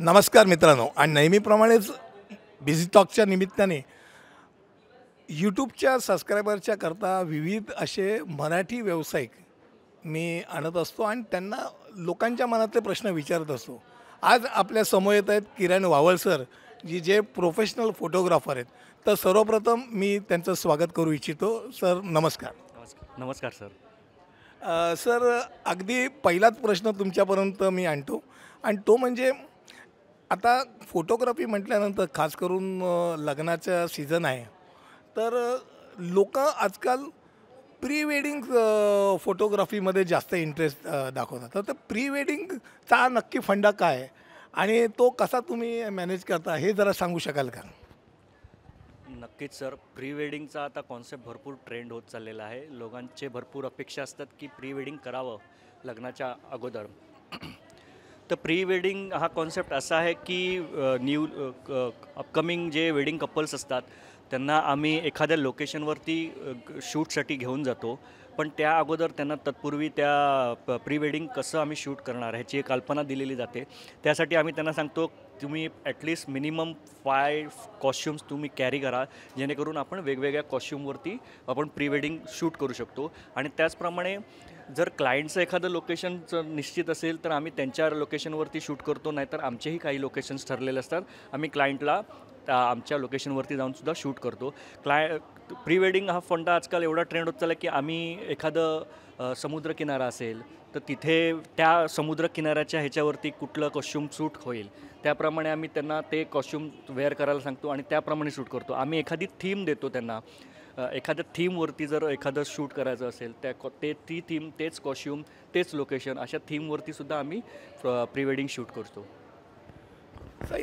नमस्कार मित्रांनो आणि नेहमीप्रमाणेच बिझी टॉकच्या निमित्ताने यूट्यूबच्या सबस्क्रायबरच्या करता विविध असे मराठी व्यावसायिक मी आणत असतो आणि त्यांना लोकांच्या मनातले प्रश्न विचारत असतो आज आपल्या समोर येत आहेत किरण वावळ सर जी जे प्रोफेशनल फोटोग्राफर आहेत तर सर्वप्रथम मी त्यांचं स्वागत करू इच्छितो सर नमस्कार नमस्कार सर आ, सर अगदी पहिलाच प्रश्न तुमच्यापर्यंत मी आणतो आणि तो म्हणजे आता फोटोग्राफी म्हटल्यानंतर खास करून लग्नाचा सीझन आहे तर लोक आजकाल प्री वेडिंग फोटोग्राफीमध्ये जास्त इंटरेस्ट दाखवतात तर, प्री वेडिंगचा नक्की फंडा काय आणि तो कसा तुम्ही मॅनेज करता हे जरा सांगू शकाल का नक्कीच सर प्री वेडिंगचा आता कॉन्सेप्ट भरपूर ट्रेंड होत चाललेला आहे लोकांचे भरपूर अपेक्षा असतात की प्री वेडिंग करावं लग्नाच्या अगोदर तर प्री वेडिंग हा कॉन्सेप्ट असा आहे की न्यू अपकमिंग जे वेडिंग कपल्स असतात त्यांना आम्ही एखाद्या लोकेशनवरती शूटसाठी घेऊन जातो पण त्या अगोदर त्यांना तत्पूर्वी त्या प्री वेडिंग कसं आम्ही शूट करणार ह्याची कल्पना दिलेली जाते त्यासाठी आम्ही त्यांना सांगतो तुम्ही ॲटलिस्ट मिनिमम फाय कॉस्ट्युम्स तुम्ही कॅरी करा जेणेकरून आपण वेगवेगळ्या कॉस्ट्युमवरती आपण प्री वेडिंग शूट करू शकतो आणि त्याचप्रमाणे जर क्लायंटचं एखादं लोकेशन निश्चित असेल तर आम्ही त्यांच्या लोकेशनवरती शूट करतो नाहीतर आमचेही काही लोकेशन्स ठरलेले असतात आम्ही क्लायंटला आमच्या लोकेशनवरती जाऊनसुद्धा शूट करतो क्लाय प्री वेडिंग हा फंडा आजकाल एवढा ट्रेंड होत चालला की आम्ही एखादं समुद्रकिनारा असेल तर तिथे त्या समुद्रकिनाऱ्याच्या ह्याच्यावरती कुठलं कॉस्च्युम सूट होईल त्याप्रमाणे आम्ही त्यांना ते कॉस्ट्यूम वेअर करायला सांगतो आणि त्याप्रमाणे शूट करतो आम्ही एखादी थीम देतो त्यांना एखाद्या थीमवरती जर एखादं शूट करायचं असेल त्या कॉ ते ती थीम तेच कॉस्ट्यूम तेच लोकेशन अशा थीमवरती सुद्धा आम्ही प्री वेडिंग शूट करतो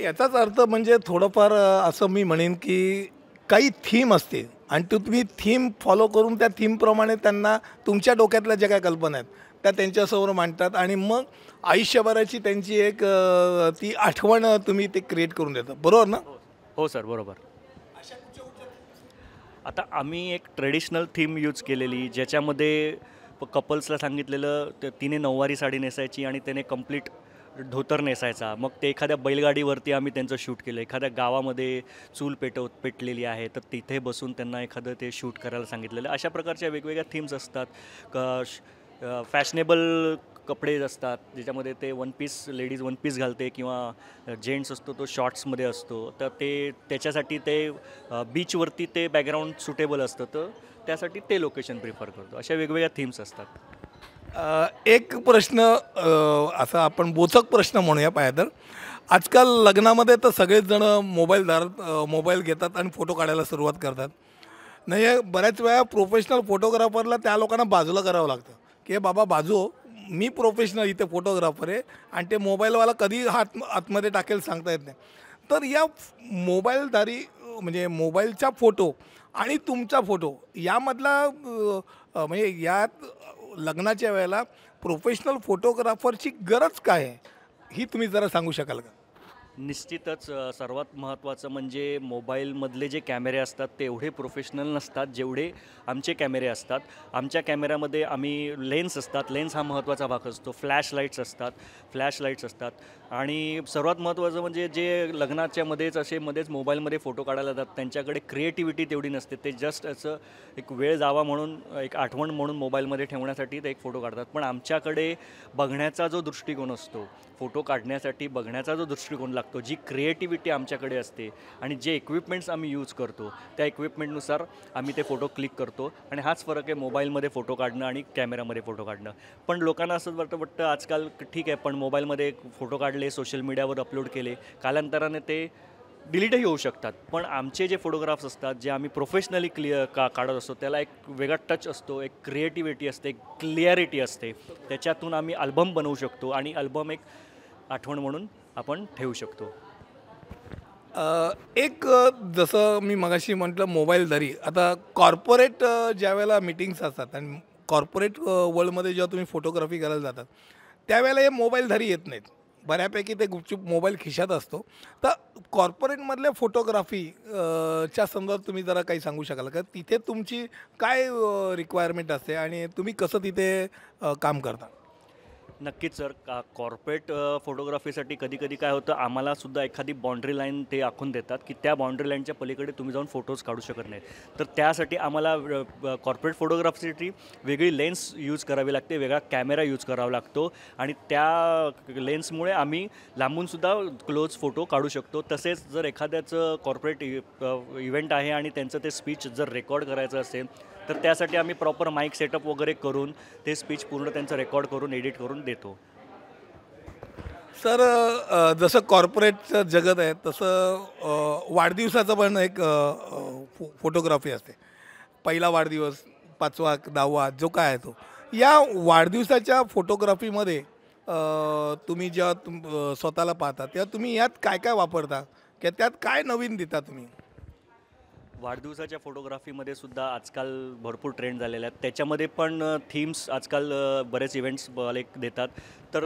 याचाच अर्थ म्हणजे थोडंफार असं मी म्हणेन की काही थीम असते आणि तो तुम्ही थीम फॉलो करून त्या थीमप्रमाणे त्यांना तुमच्या डोक्यातल्या ज्या काय कल्पना आहेत त्या त्यांच्यासमोर मांडतात आणि मग आयुष्यभराची त्यांची एक ती आठवण तुम्ही ते क्रिएट करून देतात बरोबर ना हो सर बरोबर आता आम्ही एक ट्रेडिशनल थीम यूज केलेली ज्याच्यामध्ये कपल्सला सांगितलेलं तिने नऊवारी साडी नेसायची आणि त्याने कम्प्लीट धोतर नेसायचा मग ते एखाद्या बैलगाडीवरती आम्ही त्यांचं शूट केलं एखाद्या गावामध्ये चूल पेटवत पेटलेली आहे तर तिथे बसून त्यांना एखादं ते शूट करायला सांगितलेलं अशा प्रकारच्या वेगवेगळ्या थीम्स असतात क फॅशनेबल कपडे असतात ज्याच्यामध्ये ते one piece ladies one piece घालते किंवा जेंट्स असतो तो शॉर्ट्समध्ये असतो तर ते त्याच्यासाठी ते बीचवरती ते बॅकग्राऊंड सुटेबल असतं तर त्यासाठी ते लोकेशन प्रिफर करतो अशा वेगवेगळ्या थीम्स असतात एक प्रश्न असा आपण बोचक प्रश्न म्हणूया पाहिजे तर आजकाल लग्नामध्ये तर सगळेच जण मोबाईल मोबाईल घेतात आणि फोटो काढायला सुरुवात करतात नाही बऱ्याच वेळा प्रोफेशनल फोटोग्राफरला त्या लोकांना बाजूला करावं लागतं की बाबा बाजू मी प्रोफेशनल इथे फोटोग्राफर आहे आणि ते मोबाईलवाला कधी हात आतमध्ये टाकेल सांगता येत नाही तर या मोबाईलधारी म्हणजे मोबाईलचा फोटो आणि तुमचा फोटो यामधला म्हणजे यात लग्नाच्या वेळेला प्रोफेशनल फोटोग्राफरची गरज काय आहे ही तुम्ही जरा सांगू शकाल का निश्चितच सर्वात महत्त्वाचं म्हणजे मोबाईलमधले जे कॅमेरे असतात ते एवढे प्रोफेशनल नसतात जेवढे आमचे कॅमेरे असतात आमच्या कॅमेऱ्यामध्ये आम्ही लेन्स असतात लेन्स हा महत्त्वाचा भाग असतो फ्लॅश लाईट्स असतात फ्लॅश लाईट्स असतात आणि सर्वात महत्त्वाचं म्हणजे जे लग्नाच्यामध्येच असे मध्येच मोबाईलमध्ये फोटो काढायला जातात त्यांच्याकडे क्रिएटिव्हिटी तेवढी नसते ते जस्ट असं एक वेळ जावा म्हणून एक आठवण म्हणून मोबाईलमध्ये ठेवण्यासाठी ते एक फोटो काढतात पण आमच्याकडे बघण्याचा जो दृष्टिकोन असतो फोटो काढण्यासाठी बघण्याचा जो दृष्टिकोन लागतो जी क्रिएटिव्हिटी आमच्याकडे असते आणि जे इक्विपमेंट्स आम्ही यूज करतो त्या इक्विपमेंटनुसार आम्ही ते फोटो क्लिक करतो आणि हाच फरक आहे मोबाईलमध्ये फोटो काढणं आणि कॅमेरामध्ये फोटो काढणं पण लोकांना असं वाटतं वाटतं आजकाल ठीक आहे पण मोबाईलमध्ये फोटो काढले सोशल मीडियावर अपलोड केले कालांतराने ते डिलीटही होऊ शकतात पण आमचे जे फोटोग्राफ्स असतात जे आम्ही प्रोफेशनली क्लिअर का काढत असतो त्याला एक वेगळा टच असतो एक क्रिएटिव्हिटी असते एक क्लिअरिटी असते त्याच्यातून आम्ही अल्बम बनवू शकतो आणि अल्बम एक आठवण म्हणून आपण ठेवू शकतो एक जसं मी मगाशी म्हटलं मोबाईल आता कॉर्पोरेट वेळेला मिटिंग्स असतात आणि कॉर्पोरेट वर्ल्डमध्ये जेव्हा तुम्ही फोटोग्राफी करायला जातात त्यावेळेला हे मोबाईल धरी येत नाहीत बऱ्यापैकी ते गुपचूप मोबाईल खिशात असतो तर कॉर्पोरेटमधल्या फोटोग्राफी च्या संदर्भात तुम्ही जरा काही सांगू शकाल का तिथे तुमची काय रिक्वायरमेंट असते आणि तुम्ही कसं तिथे काम करता नक्कीच सर का कॉर्पोरेट फोटोग्राफीसाठी कधी कधी काय होतं आम्हाला सुद्धा एखादी बाउंड्री लाईन ते आखून देतात की त्या बाउंड्री लाईनच्या पलीकडे तुम्ही जाऊन फोटोज काढू शकत नाही तर त्यासाठी आम्हाला कॉर्पोरेट फोटोग्राफीसाठी वेगळी लेन्स यूज करावी लागते वेगळा कॅमेरा यूज करावा लागतो आणि त्या लेन्समुळे आम्ही लांबूनसुद्धा क्लोज फोटो काढू शकतो तसेच जर एखाद्याचं कॉर्पोरेट इव्हेंट आहे आणि त्यांचं ते स्पीच जर रेकॉर्ड करायचं असेल तर त्यासाठी आम्ही प्रॉपर माईक सेटअप वगैरे करून ते स्पीच पूर्ण त्यांचं रेकॉर्ड करून एडिट करून देतो सर जसं कॉर्पोरेटचं जगत आहे तसं वाढदिवसाचं पण एक फो फोटोग्राफी असते पहिला वाढदिवस पाचवा दहावा जो काय आहे तो या वाढदिवसाच्या फोटोग्राफीमध्ये तुम्ही जेव्हा तुम स्वतःला पाहता तेव्हा तुम्ही यात काय काय वापरता किंवा त्यात काय नवीन देता तुम्ही वाढदिवसाच्या फोटोग्राफीमध्ये सुद्धा आजकाल भरपूर ट्रेंड झालेले आहेत त्याच्यामध्ये पण थीम्स आजकाल बरेच इव्हेंट्स लाईक देतात तर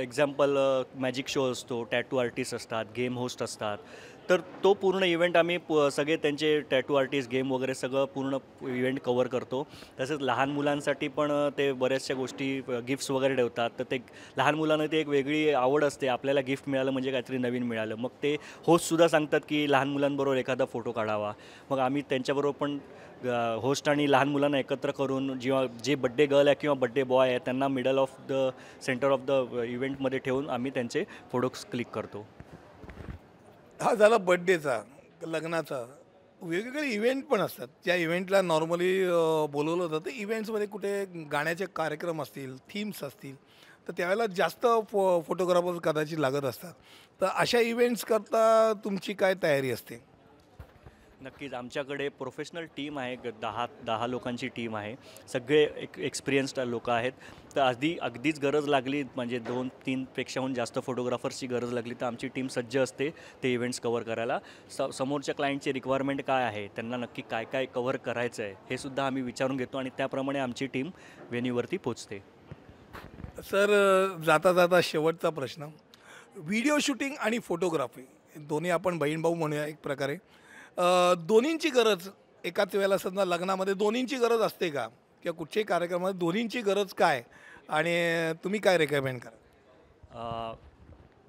एक्झाम्पल मॅजिक शो असतो टॅटू आर्टिस्ट असतात गेम होस्ट असतात तर तो पूर्ण इव्हेंट आम्ही सगळे त्यांचे टॅटू आर्टिस्ट गेम वगैरे सगळं पूर्ण इव्हेंट कवर करतो तसेच लहान मुलांसाठी पण ते बऱ्याचशा गोष्टी गिफ्ट्स वगैरे ठेवतात तर ते लहान मुलांना ती एक वेगळी आवड असते आपल्याला गिफ्ट मिळालं म्हणजे काहीतरी नवीन मिळालं मग ते होस्टसुद्धा सांगतात की लहान मुलांबरोबर एखादा फोटो काढावा मग आम्ही त्यांच्याबरोबर पण होस्ट आणि लहान मुलांना एकत्र करून जेव्हा जे बड्डे गर्ल आहे किंवा बड्डे बॉय आहे त्यांना middle of the centre of the इव्हेंटमध्ये ठेवून आम्ही त्यांचे फोटोज क्लिक करतो हा झाला बड्डेचा लग्नाचा वेगवेगळे इव्हेंट पण असतात त्या इव्हेंटला नॉर्मली बोलवलं जातं इव्हेंट्समध्ये कुठे गाण्याचे कार्यक्रम असतील थीम्स असतील तर त्यावेळेला जास्त फो फोटोग्राफर कदाचित लागत असतात तर अशा इव्हेंट्सकरता तुमची काय तयारी असते नक्कीच आमच्याकडे प्रोफेशनल टीम आहे दहा दहा लोकांची टीम आहे सगळे एक एक्सपिरियन्स्ड लोक आहेत तर आधी अगदीच गरज लागली म्हणजे दोन तीनपेक्षाहून जास्त फोटोग्राफर्सची गरज लागली तर आमची टीम सज्ज असते ते इव्हेंट्स कवर करायला स समोरच्या क्लायंटची रिक्वायरमेंट काय आहे त्यांना नक्की काय काय कवर करायचं आहे हे सुद्धा आम्ही विचारून घेतो आणि त्याप्रमाणे आमची टीम वेन्यूवरती पोचते सर जाता जाता शेवटचा प्रश्न व्हिडिओ शूटिंग आणि फोटोग्राफी दोन्ही आपण बहीण भाऊ म्हणूया एक प्रकारे दोन्हींची गरज एकाच वेळेला समजा लग्नामध्ये दोन्हींची गरज असते का किंवा कुठच्याही कार्यक्रमामध्ये दोन्हींची गरज काय आणि तुम्ही काय रेकमेंड करा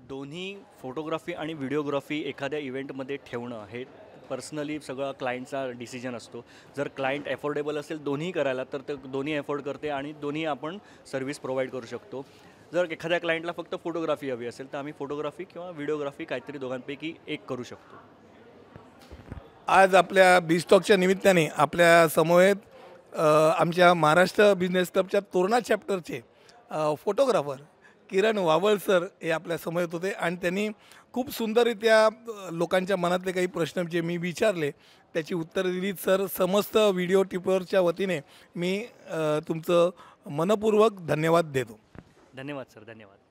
दोन्ही फोटोग्राफी आणि व्हिडिओग्राफी एखाद्या इव्हेंटमध्ये ठेवणं हे पर्सनली सगळा क्लायंटचा डिसिजन असतो जर क्लायंट अफोर्डेबल असेल दोन्ही करायला तर ते दोन्ही अफोर्ड करते आणि दोन्ही आपण सर्व्हिस प्रोव्हाइड करू शकतो जर एखाद्या क्लायंटला फक्त फोटोग्राफी हवी असेल तर आम्ही फोटोग्राफी किंवा व्हिडिओग्राफी काहीतरी दोघांपैकी एक करू शकतो आज आपल्या बीस्टॉकच्या निमित्ताने आपल्या समवेत आमच्या महाराष्ट्र बिझनेस क्लबच्या तोरणा चॅप्टरचे फोटोग्राफर किरण वावळ सर हे आपल्या समोर येत होते आणि त्यांनी खूप सुंदररित्या लोकांच्या मनातले काही प्रश्न जे मी विचारले त्याची उत्तरं दिली सर समस्त व्हिडिओ टिपरच्या वतीने मी तुमचं मनपूर्वक धन्यवाद देतो धन्यवाद सर धन्यवाद